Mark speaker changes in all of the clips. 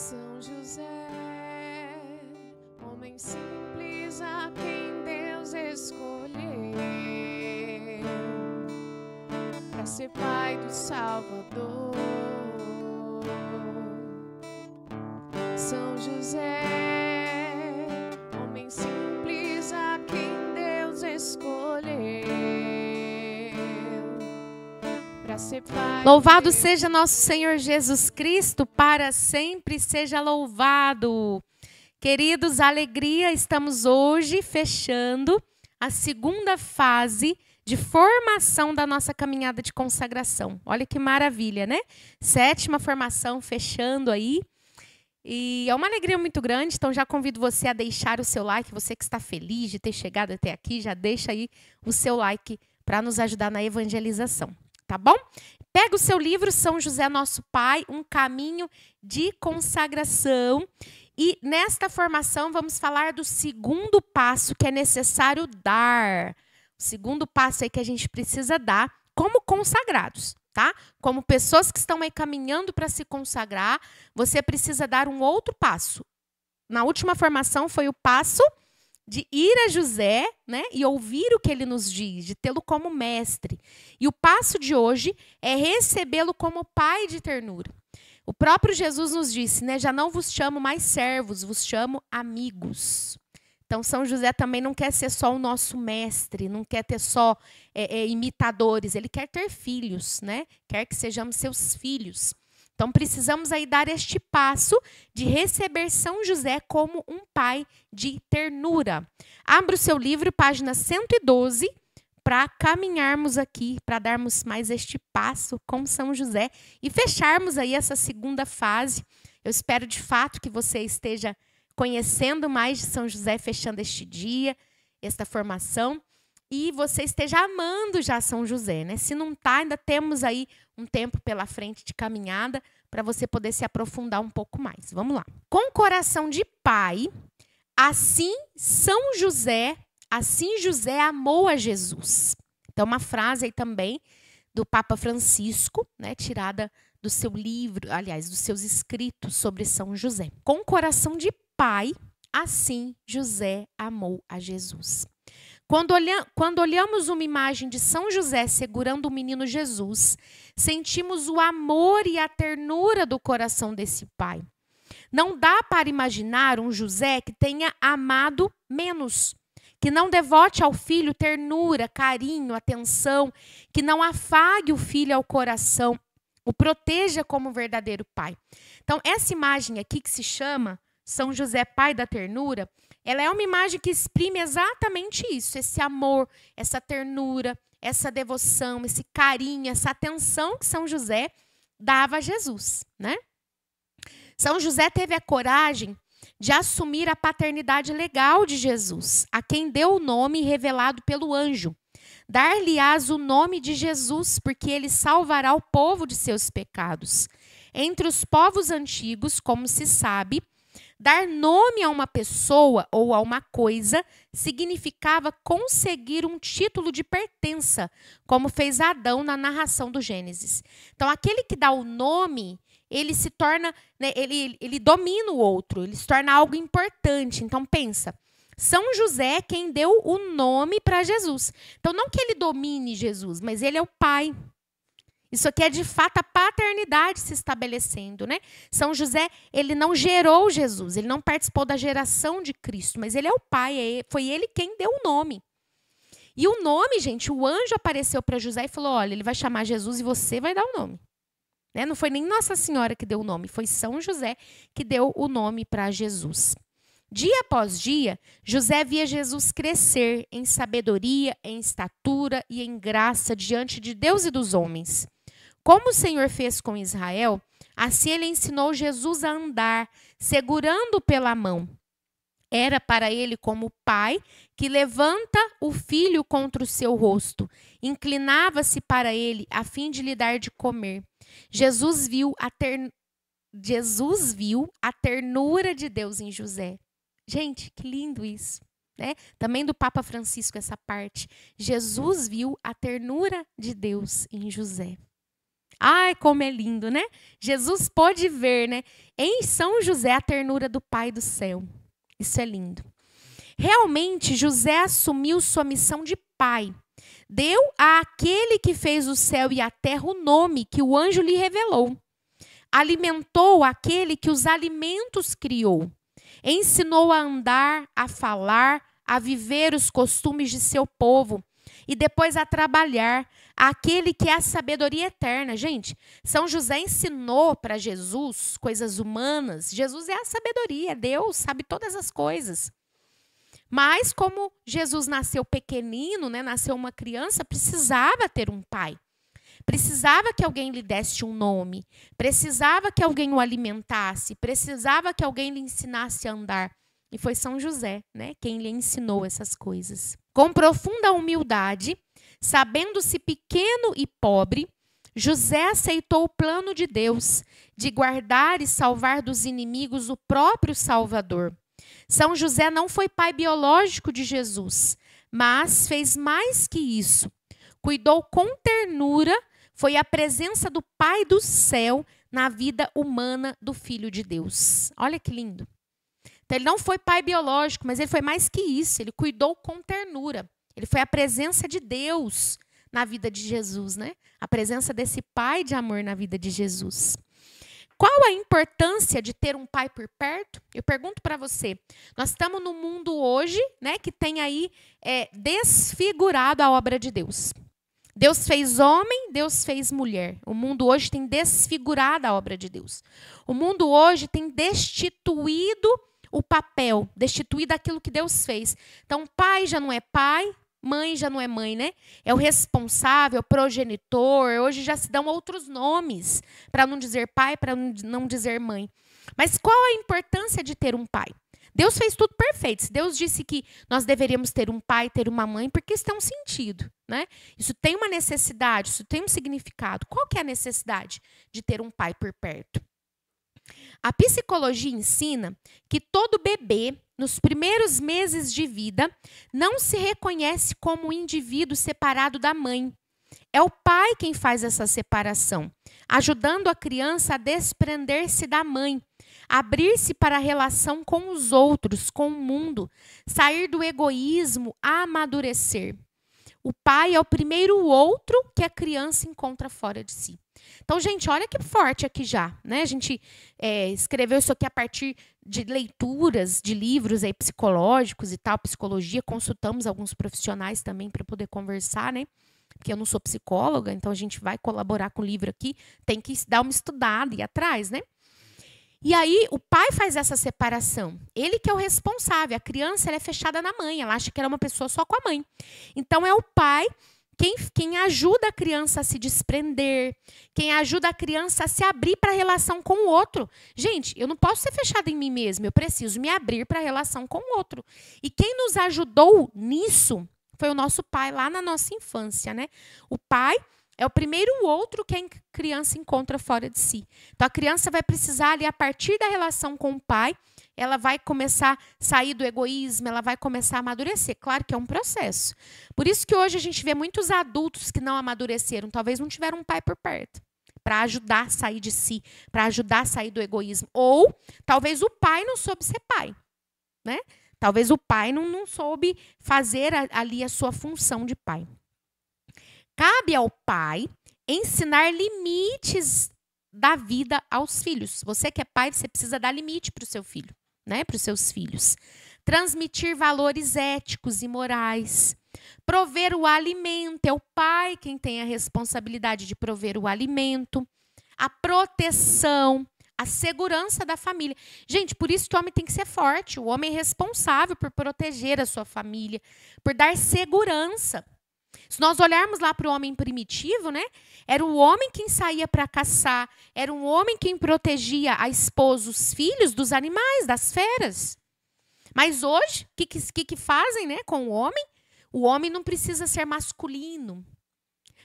Speaker 1: São José, homem simples a quem Deus escolheu para ser pai do Salvador. São José. Louvado
Speaker 2: seja nosso Senhor Jesus Cristo, para sempre seja louvado. Queridos, alegria, estamos hoje fechando a segunda fase de formação da nossa caminhada de consagração. Olha que maravilha, né? Sétima formação fechando aí. E é uma alegria muito grande, então já convido você a deixar o seu like, você que está feliz de ter chegado até aqui, já deixa aí o seu like para nos ajudar na evangelização tá bom? Pega o seu livro São José Nosso Pai, um caminho de consagração. E nesta formação vamos falar do segundo passo que é necessário dar. O segundo passo aí que a gente precisa dar como consagrados, tá? Como pessoas que estão aí caminhando para se consagrar, você precisa dar um outro passo. Na última formação foi o passo de ir a José, né, e ouvir o que ele nos diz, de tê-lo como mestre. E o passo de hoje é recebê-lo como pai de ternura. O próprio Jesus nos disse, né, já não vos chamo mais servos, vos chamo amigos. Então São José também não quer ser só o nosso mestre, não quer ter só é, é, imitadores, ele quer ter filhos, né? Quer que sejamos seus filhos. Então precisamos aí dar este passo de receber São José como um pai de ternura. Abra o seu livro, página 112, para caminharmos aqui, para darmos mais este passo com São José e fecharmos aí essa segunda fase. Eu espero de fato que você esteja conhecendo mais de São José fechando este dia, esta formação e você esteja amando já São José, né? Se não tá, ainda temos aí um tempo pela frente de caminhada para você poder se aprofundar um pouco mais. Vamos lá. Com coração de pai, assim São José, assim José amou a Jesus. Então, uma frase aí também do Papa Francisco, né, tirada do seu livro, aliás, dos seus escritos sobre São José. Com coração de pai, assim José amou a Jesus. Quando, olha, quando olhamos uma imagem de São José segurando o menino Jesus, sentimos o amor e a ternura do coração desse pai. Não dá para imaginar um José que tenha amado menos, que não devote ao filho ternura, carinho, atenção, que não afague o filho ao coração, o proteja como verdadeiro pai. Então, essa imagem aqui que se chama São José, pai da ternura, ela é uma imagem que exprime exatamente isso, esse amor, essa ternura, essa devoção, esse carinho, essa atenção que São José dava a Jesus, né? São José teve a coragem de assumir a paternidade legal de Jesus, a quem deu o nome revelado pelo anjo. Dar-lhe-ás o nome de Jesus, porque ele salvará o povo de seus pecados. Entre os povos antigos, como se sabe, Dar nome a uma pessoa ou a uma coisa significava conseguir um título de pertença, como fez Adão na narração do Gênesis. Então, aquele que dá o nome, ele se torna, né, ele, ele domina o outro, ele se torna algo importante. Então, pensa. São José é quem deu o nome para Jesus. Então, não que ele domine Jesus, mas ele é o pai, isso aqui é de fato a paternidade se estabelecendo, né? São José, ele não gerou Jesus, ele não participou da geração de Cristo, mas ele é o pai, é foi ele quem deu o nome. E o nome, gente, o anjo apareceu para José e falou: "Olha, ele vai chamar Jesus e você vai dar o nome". Né? Não foi nem Nossa Senhora que deu o nome, foi São José que deu o nome para Jesus. Dia após dia, José via Jesus crescer em sabedoria, em estatura e em graça diante de Deus e dos homens. Como o Senhor fez com Israel, assim ele ensinou Jesus a andar, segurando pela mão. Era para ele como o pai que levanta o filho contra o seu rosto, inclinava-se para ele a fim de lhe dar de comer. Jesus viu a ter... Jesus viu a ternura de Deus em José. Gente, que lindo isso, né? Também do Papa Francisco essa parte. Jesus viu a ternura de Deus em José. Ai, como é lindo, né? Jesus pôde ver, né? Em São José, a ternura do Pai do céu. Isso é lindo. Realmente, José assumiu sua missão de pai. Deu àquele que fez o céu e a terra o nome que o anjo lhe revelou. Alimentou aquele que os alimentos criou. Ensinou a andar, a falar, a viver os costumes de seu povo e depois a trabalhar aquele que é a sabedoria eterna. Gente, São José ensinou para Jesus coisas humanas. Jesus é a sabedoria, Deus sabe todas as coisas. Mas como Jesus nasceu pequenino, né, nasceu uma criança, precisava ter um pai. Precisava que alguém lhe desse um nome, precisava que alguém o alimentasse, precisava que alguém lhe ensinasse a andar. E foi São José, né, quem lhe ensinou essas coisas. Com profunda humildade, sabendo-se pequeno e pobre, José aceitou o plano de Deus de guardar e salvar dos inimigos o próprio Salvador. São José não foi pai biológico de Jesus, mas fez mais que isso. Cuidou com ternura, foi a presença do Pai do céu na vida humana do Filho de Deus. Olha que lindo. Então, ele não foi pai biológico, mas ele foi mais que isso. Ele cuidou com ternura. Ele foi a presença de Deus na vida de Jesus, né? A presença desse pai de amor na vida de Jesus. Qual a importância de ter um pai por perto? Eu pergunto para você. Nós estamos no mundo hoje, né, que tem aí é, desfigurado a obra de Deus. Deus fez homem, Deus fez mulher. O mundo hoje tem desfigurado a obra de Deus. O mundo hoje tem destituído o papel, destituir daquilo que Deus fez. Então, pai já não é pai, mãe já não é mãe, né? É o responsável, é o progenitor. Hoje já se dão outros nomes para não dizer pai, para não dizer mãe. Mas qual a importância de ter um pai? Deus fez tudo perfeito. Se Deus disse que nós deveríamos ter um pai, ter uma mãe, porque isso tem um sentido, né? Isso tem uma necessidade, isso tem um significado. Qual que é a necessidade de ter um pai por perto? A psicologia ensina que todo bebê, nos primeiros meses de vida, não se reconhece como um indivíduo separado da mãe. É o pai quem faz essa separação, ajudando a criança a desprender-se da mãe, abrir-se para a relação com os outros, com o mundo, sair do egoísmo, amadurecer. O pai é o primeiro outro que a criança encontra fora de si. Então, gente, olha que forte aqui já, né? A gente é, escreveu isso aqui a partir de leituras de livros aí psicológicos e tal, psicologia. Consultamos alguns profissionais também para poder conversar, né? Porque eu não sou psicóloga, então a gente vai colaborar com o livro aqui. Tem que dar uma estudada e atrás, né? E aí o pai faz essa separação. Ele que é o responsável. A criança é fechada na mãe. Ela acha que ela é uma pessoa só com a mãe. Então é o pai quem, quem ajuda a criança a se desprender, quem ajuda a criança a se abrir para a relação com o outro. Gente, eu não posso ser fechada em mim mesma, eu preciso me abrir para a relação com o outro. E quem nos ajudou nisso foi o nosso pai lá na nossa infância, né? O pai é o primeiro outro que a criança encontra fora de si. Então a criança vai precisar ali a partir da relação com o pai ela vai começar a sair do egoísmo, ela vai começar a amadurecer. Claro que é um processo. Por isso que hoje a gente vê muitos adultos que não amadureceram, talvez não tiveram um pai por perto para ajudar a sair de si, para ajudar a sair do egoísmo, ou talvez o pai não soube ser pai, né? Talvez o pai não, não soube fazer a, ali a sua função de pai. Cabe ao pai ensinar limites da vida aos filhos. Você que é pai, você precisa dar limite para o seu filho né, para os seus filhos. Transmitir valores éticos e morais. Prover o alimento, é o pai quem tem a responsabilidade de prover o alimento, a proteção, a segurança da família. Gente, por isso que o homem tem que ser forte. O homem é responsável por proteger a sua família, por dar segurança. Se nós olharmos lá para o homem primitivo, né? Era o homem quem saía para caçar, era um homem quem protegia a esposa, os filhos dos animais, das feras. Mas hoje, o que, que, que fazem né, com o homem? O homem não precisa ser masculino.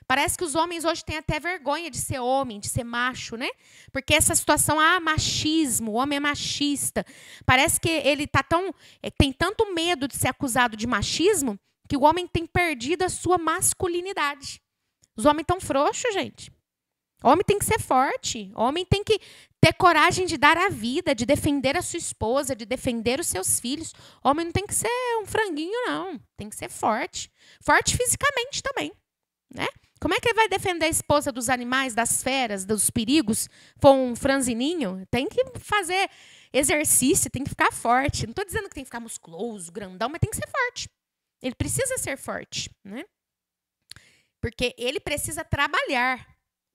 Speaker 2: Parece que os homens hoje têm até vergonha de ser homem, de ser macho, né? Porque essa situação, ah, machismo, o homem é machista. Parece que ele tá tão, eh, tem tanto medo de ser acusado de machismo que o homem tem perdido a sua masculinidade. Os homens estão frouxos, gente. Homem tem que ser forte. Homem tem que ter coragem de dar a vida, de defender a sua esposa, de defender os seus filhos. Homem não tem que ser um franguinho, não. Tem que ser forte. Forte fisicamente também. Né? Como é que ele vai defender a esposa dos animais, das feras, dos perigos, com um franzininho? Tem que fazer exercício, tem que ficar forte. Não estou dizendo que tem que ficar musculoso, grandão, mas tem que ser forte. Ele precisa ser forte, né? Porque ele precisa trabalhar.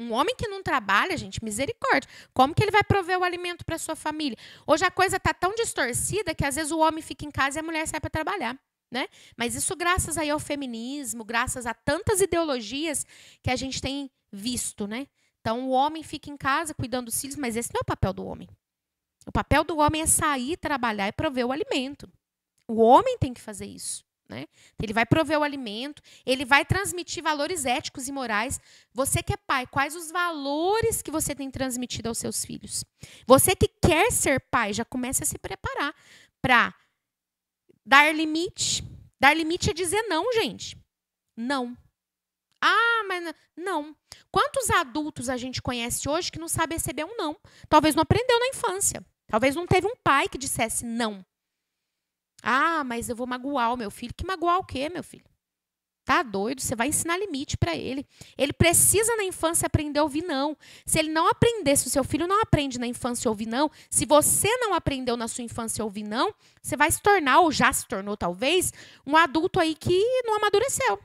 Speaker 2: Um homem que não trabalha, gente, misericórdia. Como que ele vai prover o alimento para sua família? Hoje a coisa está tão distorcida que às vezes o homem fica em casa e a mulher sai para trabalhar. Né? Mas isso graças aí ao feminismo, graças a tantas ideologias que a gente tem visto, né? Então o homem fica em casa cuidando dos filhos, mas esse não é o papel do homem. O papel do homem é sair, trabalhar e prover o alimento. O homem tem que fazer isso. Né? Ele vai prover o alimento, ele vai transmitir valores éticos e morais. Você que é pai, quais os valores que você tem transmitido aos seus filhos? Você que quer ser pai, já começa a se preparar para dar limite. Dar limite é dizer não, gente. Não. Ah, mas não. Quantos adultos a gente conhece hoje que não sabe receber um não? Talvez não aprendeu na infância. Talvez não teve um pai que dissesse não ah, mas eu vou magoar o meu filho. Que magoar o quê, meu filho? Tá doido? Você vai ensinar limite para ele. Ele precisa na infância aprender a ouvir não. Se ele não aprender, se o seu filho não aprende na infância a ouvir não, se você não aprendeu na sua infância a ouvir não, você vai se tornar, ou já se tornou talvez, um adulto aí que não amadureceu.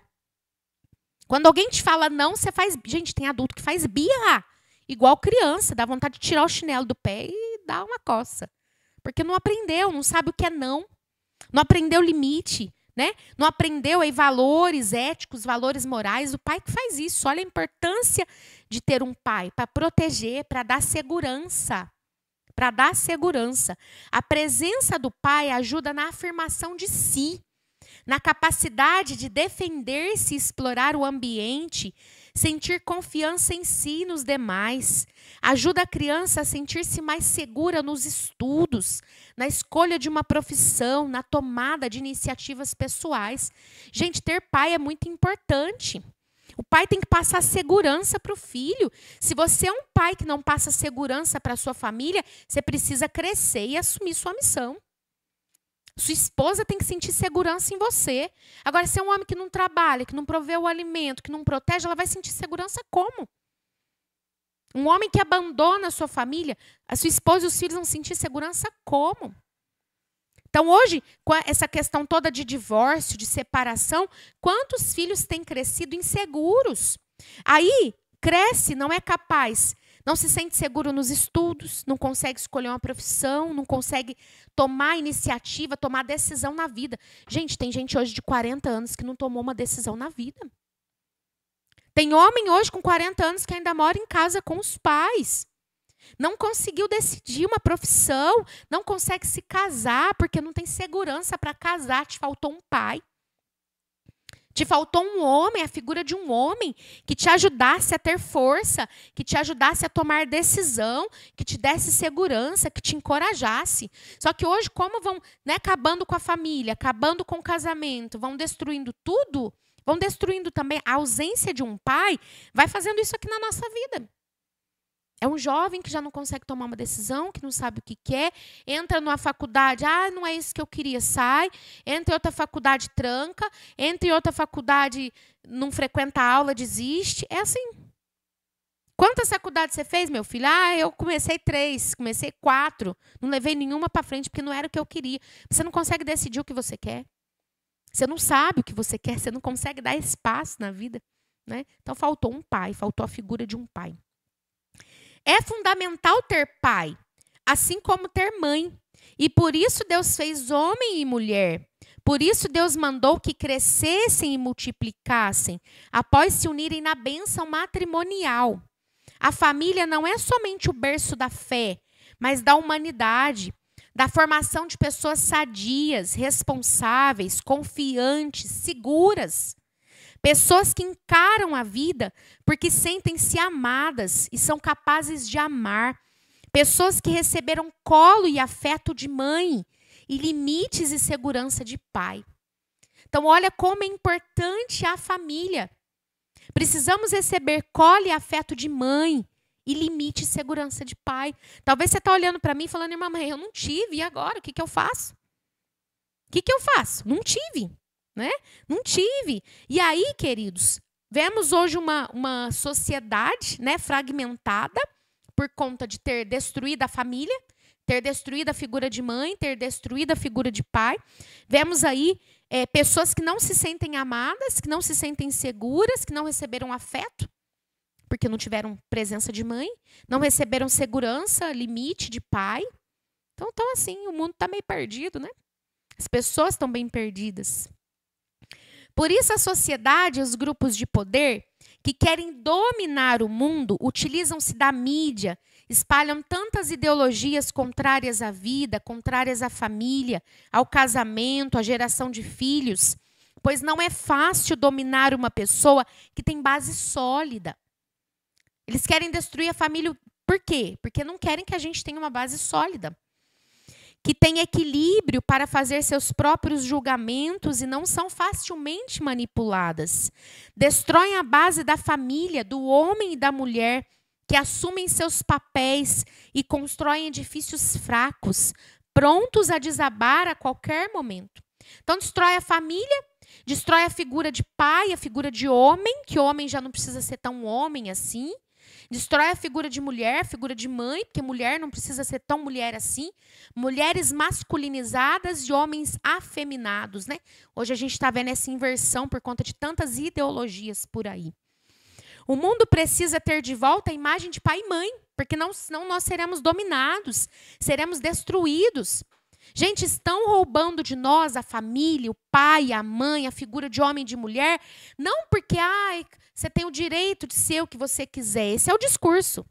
Speaker 2: Quando alguém te fala não, você faz. Gente, tem adulto que faz birra. Igual criança, dá vontade de tirar o chinelo do pé e dar uma coça. Porque não aprendeu, não sabe o que é não. Não aprendeu limite, né? Não aprendeu aí valores éticos, valores morais. O pai que faz isso. Olha a importância de ter um pai para proteger, para dar segurança. Para dar segurança. A presença do pai ajuda na afirmação de si, na capacidade de defender-se, explorar o ambiente sentir confiança em si e nos demais. Ajuda a criança a sentir-se mais segura nos estudos, na escolha de uma profissão, na tomada de iniciativas pessoais. Gente, ter pai é muito importante. O pai tem que passar segurança para o filho. Se você é um pai que não passa segurança para sua família, você precisa crescer e assumir sua missão. Sua esposa tem que sentir segurança em você. Agora, se é um homem que não trabalha, que não provê o alimento, que não protege, ela vai sentir segurança como? Um homem que abandona a sua família, a sua esposa e os filhos vão sentir segurança como? Então, hoje, com essa questão toda de divórcio, de separação, quantos filhos têm crescido inseguros? Aí, cresce, não é capaz não se sente seguro nos estudos, não consegue escolher uma profissão, não consegue tomar iniciativa, tomar decisão na vida. Gente, tem gente hoje de 40 anos que não tomou uma decisão na vida. Tem homem hoje com 40 anos que ainda mora em casa com os pais. Não conseguiu decidir uma profissão, não consegue se casar porque não tem segurança para casar, te faltou um pai. Te faltou um homem, a figura de um homem que te ajudasse a ter força, que te ajudasse a tomar decisão, que te desse segurança, que te encorajasse. Só que hoje, como vão né, acabando com a família, acabando com o casamento, vão destruindo tudo, vão destruindo também a ausência de um pai, vai fazendo isso aqui na nossa vida. É um jovem que já não consegue tomar uma decisão, que não sabe o que quer, entra numa faculdade, ah, não é isso que eu queria, sai, entra em outra faculdade, tranca, entra em outra faculdade, não frequenta a aula, desiste. É assim. Quantas faculdades você fez, meu filho? Ah, eu comecei três, comecei quatro, não levei nenhuma para frente porque não era o que eu queria. Você não consegue decidir o que você quer. Você não sabe o que você quer, você não consegue dar espaço na vida. Né? Então faltou um pai, faltou a figura de um pai. É fundamental ter pai, assim como ter mãe. E por isso Deus fez homem e mulher. Por isso Deus mandou que crescessem e multiplicassem, após se unirem na bênção matrimonial. A família não é somente o berço da fé, mas da humanidade, da formação de pessoas sadias, responsáveis, confiantes, seguras. Pessoas que encaram a vida porque sentem-se amadas e são capazes de amar. Pessoas que receberam colo e afeto de mãe e limites e segurança de pai. Então, olha como é importante a família. Precisamos receber colo e afeto de mãe e limite e segurança de pai. Talvez você está olhando para mim falando, irmã, mãe, eu não tive, e agora? O que, que eu faço? O que, que eu faço? Não tive né? Não tive. E aí, queridos, vemos hoje uma, uma sociedade né, fragmentada por conta de ter destruído a família, ter destruído a figura de mãe, ter destruído a figura de pai. Vemos aí é, pessoas que não se sentem amadas, que não se sentem seguras, que não receberam afeto, porque não tiveram presença de mãe, não receberam segurança, limite de pai. Então, tão assim, o mundo está meio perdido, né? As pessoas estão bem perdidas. Por isso, a sociedade e os grupos de poder que querem dominar o mundo utilizam-se da mídia, espalham tantas ideologias contrárias à vida, contrárias à família, ao casamento, à geração de filhos, pois não é fácil dominar uma pessoa que tem base sólida. Eles querem destruir a família por quê? Porque não querem que a gente tenha uma base sólida que têm equilíbrio para fazer seus próprios julgamentos e não são facilmente manipuladas. Destroem a base da família, do homem e da mulher, que assumem seus papéis e constroem edifícios fracos, prontos a desabar a qualquer momento. Então, destrói a família, destrói a figura de pai, a figura de homem, que homem já não precisa ser tão homem assim, Destrói a figura de mulher, figura de mãe, porque mulher não precisa ser tão mulher assim. Mulheres masculinizadas e homens afeminados, né? Hoje a gente está vendo essa inversão por conta de tantas ideologias por aí. O mundo precisa ter de volta a imagem de pai e mãe, porque não, senão nós seremos dominados, seremos destruídos. Gente, estão roubando de nós a família, o pai, a mãe, a figura de homem e de mulher, não porque ai, você tem o direito de ser o que você quiser. Esse é o discurso.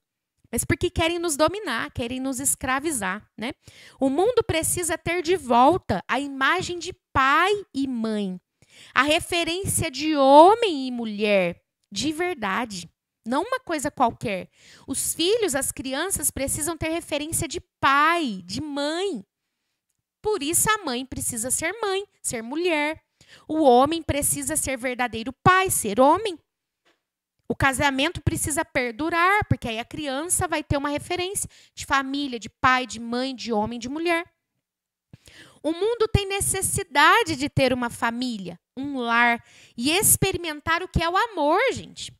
Speaker 2: Mas porque querem nos dominar, querem nos escravizar, né? O mundo precisa ter de volta a imagem de pai e mãe, a referência de homem e mulher de verdade, não uma coisa qualquer. Os filhos, as crianças precisam ter referência de pai, de mãe por isso a mãe precisa ser mãe, ser mulher. O homem precisa ser verdadeiro pai, ser homem. O casamento precisa perdurar, porque aí a criança vai ter uma referência de família, de pai, de mãe, de homem, de mulher. O mundo tem necessidade de ter uma família, um lar e experimentar o que é o amor, gente.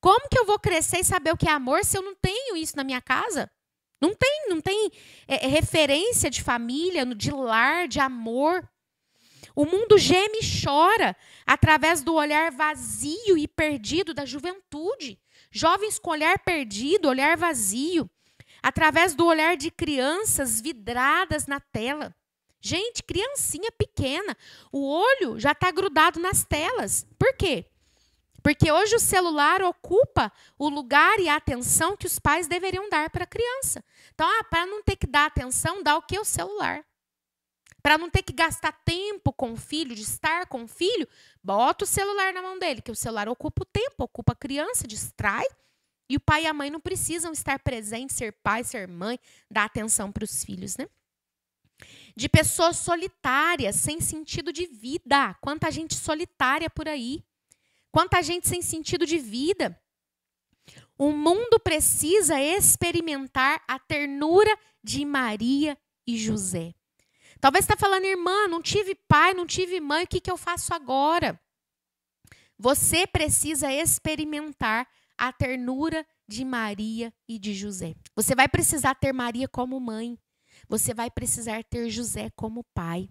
Speaker 2: Como que eu vou crescer e saber o que é amor se eu não tenho isso na minha casa? Não tem, não tem é, é referência de família, de lar, de amor. O mundo geme e chora através do olhar vazio e perdido da juventude. Jovens com olhar perdido, olhar vazio. Através do olhar de crianças vidradas na tela. Gente, criancinha pequena, o olho já está grudado nas telas. Por quê? Porque hoje o celular ocupa o lugar e a atenção que os pais deveriam dar para a criança. Então, ah, para não ter que dar atenção, dá o que? O celular. Para não ter que gastar tempo com o filho, de estar com o filho, bota o celular na mão dele, que o celular ocupa o tempo, ocupa a criança, distrai. E o pai e a mãe não precisam estar presentes, ser pai, ser mãe, dar atenção para os filhos, né? De pessoas solitárias, sem sentido de vida. Quanta gente solitária por aí. Quanta gente sem sentido de vida. O mundo precisa experimentar a ternura de Maria e José. Talvez está falando, irmã, não tive pai, não tive mãe, o que, que eu faço agora? Você precisa experimentar a ternura de Maria e de José. Você vai precisar ter Maria como mãe. Você vai precisar ter José como pai.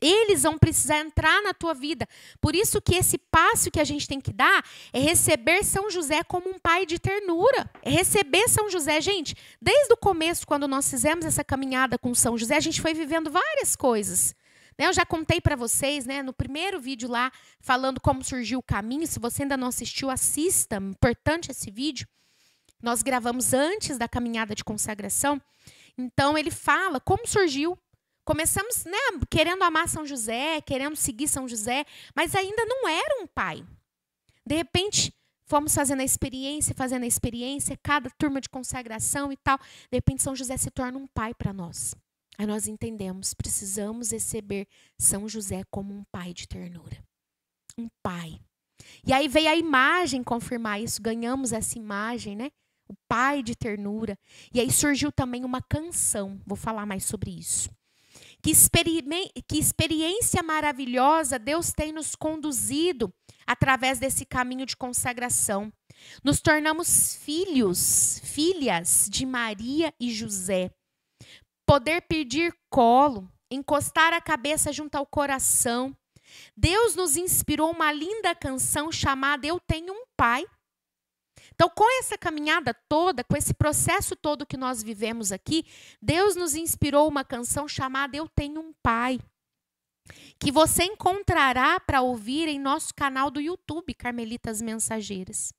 Speaker 2: Eles vão precisar entrar na tua vida. Por isso que esse passo que a gente tem que dar é receber São José como um pai de ternura. É receber São José, gente. Desde o começo, quando nós fizemos essa caminhada com São José, a gente foi vivendo várias coisas. Né, eu já contei para vocês, né, no primeiro vídeo lá, falando como surgiu o caminho. Se você ainda não assistiu, assista. Importante esse vídeo. Nós gravamos antes da caminhada de consagração. Então, ele fala como surgiu Começamos, né, querendo amar São José, querendo seguir São José, mas ainda não era um pai. De repente, fomos fazendo a experiência, fazendo a experiência, cada turma de consagração e tal. De repente, São José se torna um pai para nós. Aí nós entendemos, precisamos receber São José como um pai de ternura. Um pai. E aí veio a imagem confirmar isso, ganhamos essa imagem, né? O pai de ternura. E aí surgiu também uma canção, vou falar mais sobre isso. Que, que experiência maravilhosa Deus tem nos conduzido através desse caminho de consagração. Nos tornamos filhos, filhas de Maria e José. Poder pedir colo, encostar a cabeça junto ao coração. Deus nos inspirou uma linda canção chamada Eu Tenho um Pai então, com essa caminhada toda, com esse processo todo que nós vivemos aqui, Deus nos inspirou uma canção chamada Eu Tenho um Pai, que você encontrará para ouvir em nosso canal do YouTube, Carmelitas Mensageiras.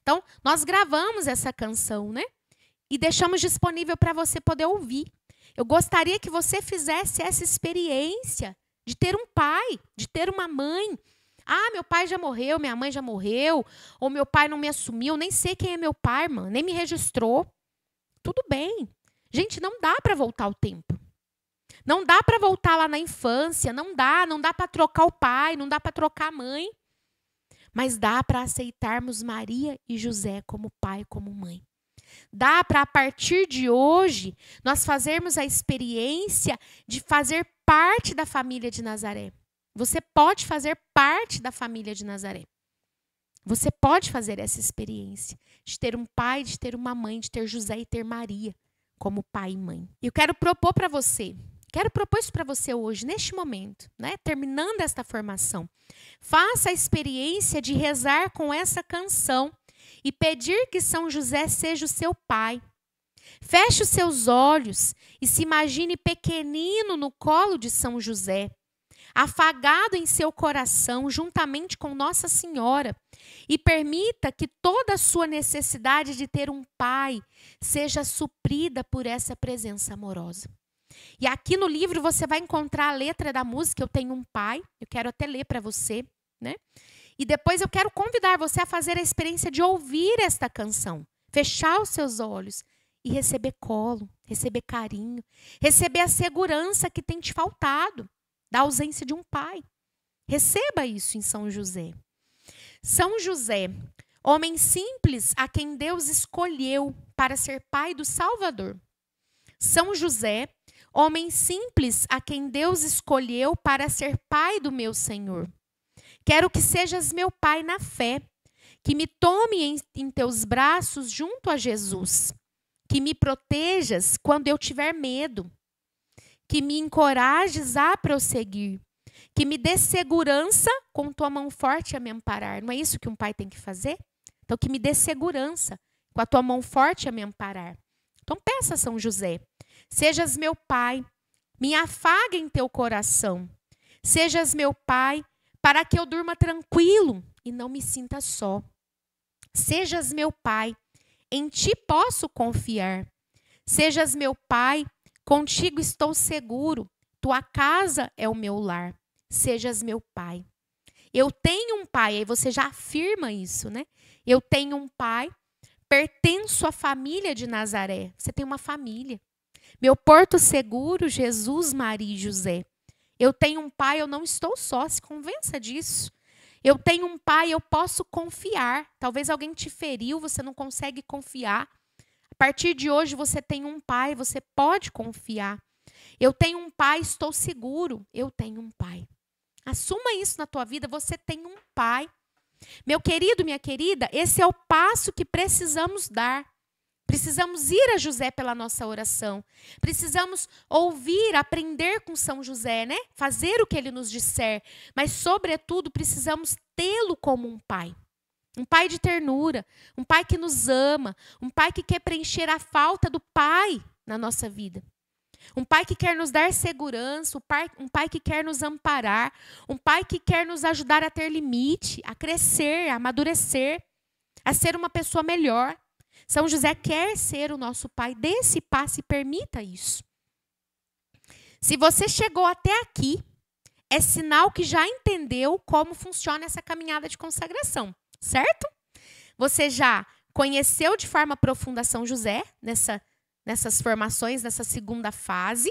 Speaker 2: Então, nós gravamos essa canção, né? E deixamos disponível para você poder ouvir. Eu gostaria que você fizesse essa experiência de ter um pai, de ter uma mãe, ah, meu pai já morreu, minha mãe já morreu, ou meu pai não me assumiu, nem sei quem é meu pai, mano, nem me registrou. Tudo bem. Gente, não dá para voltar o tempo. Não dá para voltar lá na infância, não dá, não dá para trocar o pai, não dá para trocar a mãe. Mas dá para aceitarmos Maria e José como pai, e como mãe. Dá para a partir de hoje nós fazermos a experiência de fazer parte da família de Nazaré. Você pode fazer parte da família de Nazaré. Você pode fazer essa experiência de ter um pai, de ter uma mãe, de ter José e ter Maria como pai e mãe. Eu quero propor para você, quero propor isso para você hoje, neste momento, né? Terminando esta formação, faça a experiência de rezar com essa canção e pedir que São José seja o seu pai. Feche os seus olhos e se imagine pequenino no colo de São José afagado em seu coração juntamente com Nossa Senhora e permita que toda a sua necessidade de ter um pai seja suprida por essa presença amorosa. E aqui no livro você vai encontrar a letra da música Eu Tenho um Pai, eu quero até ler para você, né? E depois eu quero convidar você a fazer a experiência de ouvir esta canção, fechar os seus olhos e receber colo, receber carinho, receber a segurança que tem te faltado da ausência de um pai. Receba isso em São José. São José, homem simples a quem Deus escolheu para ser pai do Salvador. São José, homem simples a quem Deus escolheu para ser pai do meu Senhor. Quero que sejas meu pai na fé, que me tome em, em teus braços junto a Jesus, que me protejas quando eu tiver medo que me encorajes a prosseguir, que me dê segurança com tua mão forte a me amparar. Não é isso que um pai tem que fazer? Então, que me dê segurança com a tua mão forte a me amparar. Então, peça a São José: sejas meu pai, me afaga em teu coração, sejas meu pai, para que eu durma tranquilo e não me sinta só. Sejas meu pai, em ti posso confiar. Sejas meu pai, Contigo estou seguro. Tua casa é o meu lar. Sejas meu pai. Eu tenho um pai, aí você já afirma isso, né? Eu tenho um pai, pertenço à família de Nazaré. Você tem uma família. Meu porto seguro, Jesus, Maria e José. Eu tenho um pai, eu não estou só, se convença disso. Eu tenho um pai, eu posso confiar. Talvez alguém te feriu, você não consegue confiar partir de hoje você tem um pai, você pode confiar. Eu tenho um pai, estou seguro. Eu tenho um pai. Assuma isso na tua vida, você tem um pai. Meu querido, minha querida, esse é o passo que precisamos dar. Precisamos ir a José pela nossa oração. Precisamos ouvir, aprender com São José, né? Fazer o que ele nos disser. Mas, sobretudo, precisamos tê-lo como um pai. Um pai de ternura, um pai que nos ama, um pai que quer preencher a falta do pai na nossa vida. Um pai que quer nos dar segurança, um pai, um pai que quer nos amparar, um pai que quer nos ajudar a ter limite, a crescer, a amadurecer, a ser uma pessoa melhor. São José quer ser o nosso pai, dê esse passo e permita isso. Se você chegou até aqui, é sinal que já entendeu como funciona essa caminhada de consagração certo? Você já conheceu de forma profunda São José nessa, nessas formações, nessa segunda fase,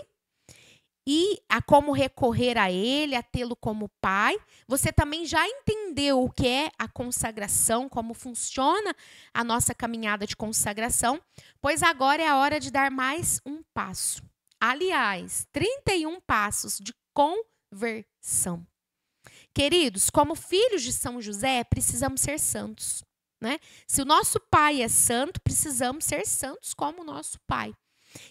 Speaker 2: e a como recorrer a ele, a tê-lo como pai. Você também já entendeu o que é a consagração, como funciona a nossa caminhada de consagração, pois agora é a hora de dar mais um passo. Aliás, 31 passos de conversão. Queridos, como filhos de São José, precisamos ser santos. Né? Se o nosso pai é santo, precisamos ser santos como o nosso pai.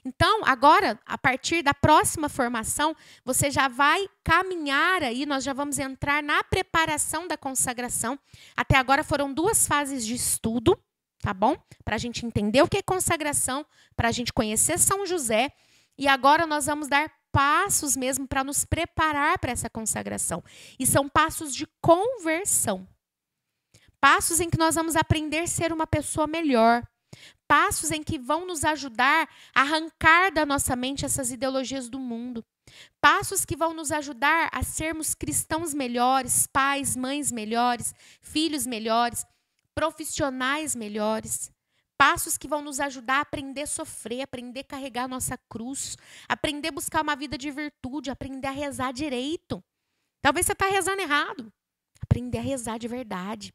Speaker 2: Então, agora, a partir da próxima formação, você já vai caminhar aí, nós já vamos entrar na preparação da consagração. Até agora foram duas fases de estudo, tá bom? Para a gente entender o que é consagração, para a gente conhecer São José. E agora nós vamos dar passos mesmo para nos preparar para essa consagração. E são passos de conversão. Passos em que nós vamos aprender a ser uma pessoa melhor. Passos em que vão nos ajudar a arrancar da nossa mente essas ideologias do mundo. Passos que vão nos ajudar a sermos cristãos melhores, pais, mães melhores, filhos melhores, profissionais melhores, passos que vão nos ajudar a aprender a sofrer, aprender a carregar a nossa cruz, aprender a buscar uma vida de virtude, aprender a rezar direito. Talvez você está rezando errado. Aprender a rezar de verdade.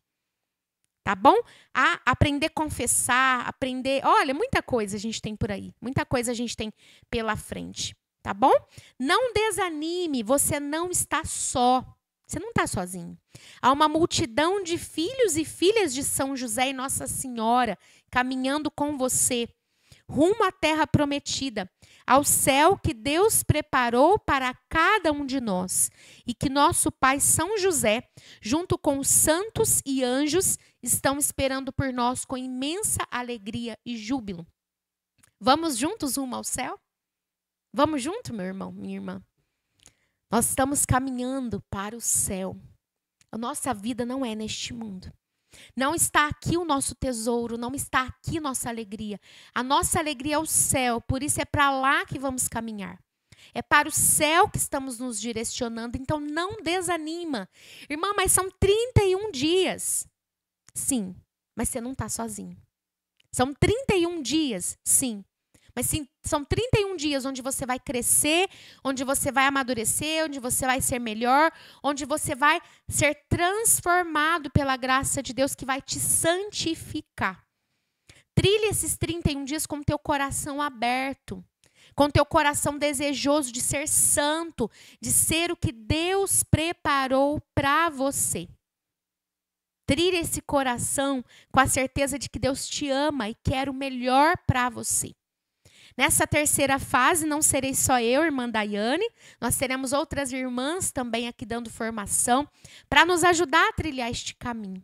Speaker 2: Tá bom? A aprender a confessar, aprender. Olha, muita coisa a gente tem por aí. Muita coisa a gente tem pela frente. Tá bom? Não desanime, você não está só. Você não está sozinho. Há uma multidão de filhos e filhas de São José e Nossa Senhora caminhando com você, rumo à terra prometida, ao céu que Deus preparou para cada um de nós e que nosso Pai São José, junto com os santos e anjos, estão esperando por nós com imensa alegria e júbilo. Vamos juntos rumo ao céu? Vamos junto, meu irmão, minha irmã? Nós estamos caminhando para o céu. A nossa vida não é neste mundo. Não está aqui o nosso tesouro, não está aqui nossa alegria. A nossa alegria é o céu, por isso é para lá que vamos caminhar. É para o céu que estamos nos direcionando, então não desanima. Irmã, mas são 31 dias. Sim, mas você não está sozinho. São 31 dias, sim, mas sim, são 31 dias onde você vai crescer, onde você vai amadurecer, onde você vai ser melhor, onde você vai ser transformado pela graça de Deus que vai te santificar. Trilhe esses 31 dias com teu coração aberto, com teu coração desejoso de ser santo, de ser o que Deus preparou para você. Trilhe esse coração com a certeza de que Deus te ama e quer o melhor para você. Nessa terceira fase, não serei só eu, irmã Daiane, nós teremos outras irmãs também aqui dando formação para nos ajudar a trilhar este caminho.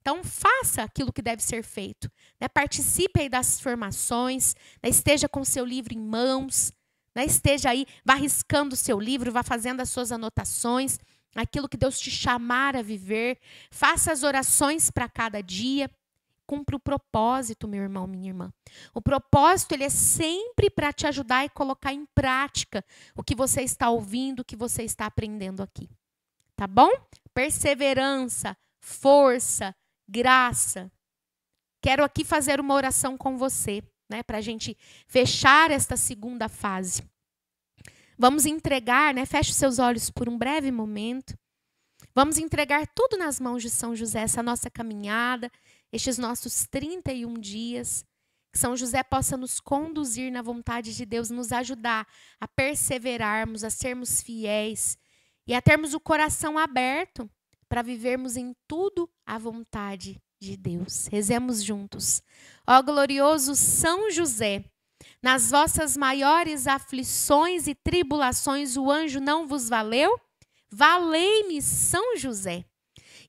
Speaker 2: Então, faça aquilo que deve ser feito. Né? Participe aí das formações, né? esteja com seu livro em mãos, né? esteja aí, vá riscando o seu livro, vá fazendo as suas anotações, aquilo que Deus te chamar a viver. Faça as orações para cada dia cumpre o propósito, meu irmão, minha irmã. O propósito, ele é sempre para te ajudar e colocar em prática o que você está ouvindo, o que você está aprendendo aqui. Tá bom? Perseverança, força, graça. Quero aqui fazer uma oração com você, né, para a gente fechar esta segunda fase. Vamos entregar, né? Feche seus olhos por um breve momento. Vamos entregar tudo nas mãos de São José, essa nossa caminhada, estes nossos 31 dias, que São José possa nos conduzir na vontade de Deus, nos ajudar a perseverarmos, a sermos fiéis e a termos o coração aberto para vivermos em tudo a vontade de Deus. Rezemos juntos. Ó glorioso São José, nas vossas maiores aflições e tribulações o anjo não vos valeu? Valei-me, São José.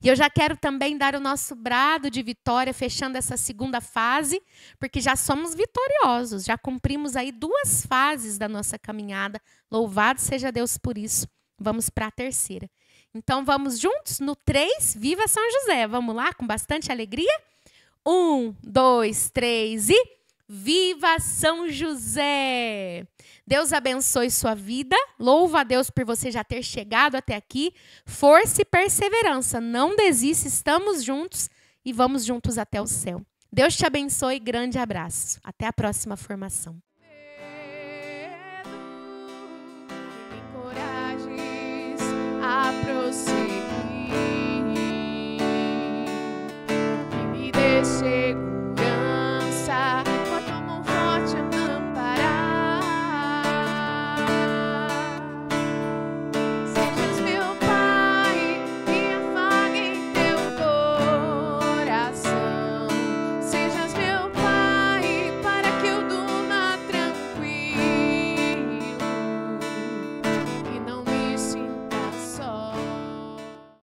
Speaker 2: E eu já quero também dar o nosso brado de vitória, fechando essa segunda fase, porque já somos vitoriosos, já cumprimos aí duas fases da nossa caminhada. Louvado seja Deus por isso. Vamos para a terceira. Então vamos juntos no 3, Viva São José. Vamos lá, com bastante alegria? Um, dois, três e. Viva São José! Deus abençoe sua vida. Louva a Deus por você já ter chegado até aqui. Força e perseverança. Não desista, estamos juntos e vamos juntos até o céu. Deus te abençoe. Grande abraço. Até a próxima formação.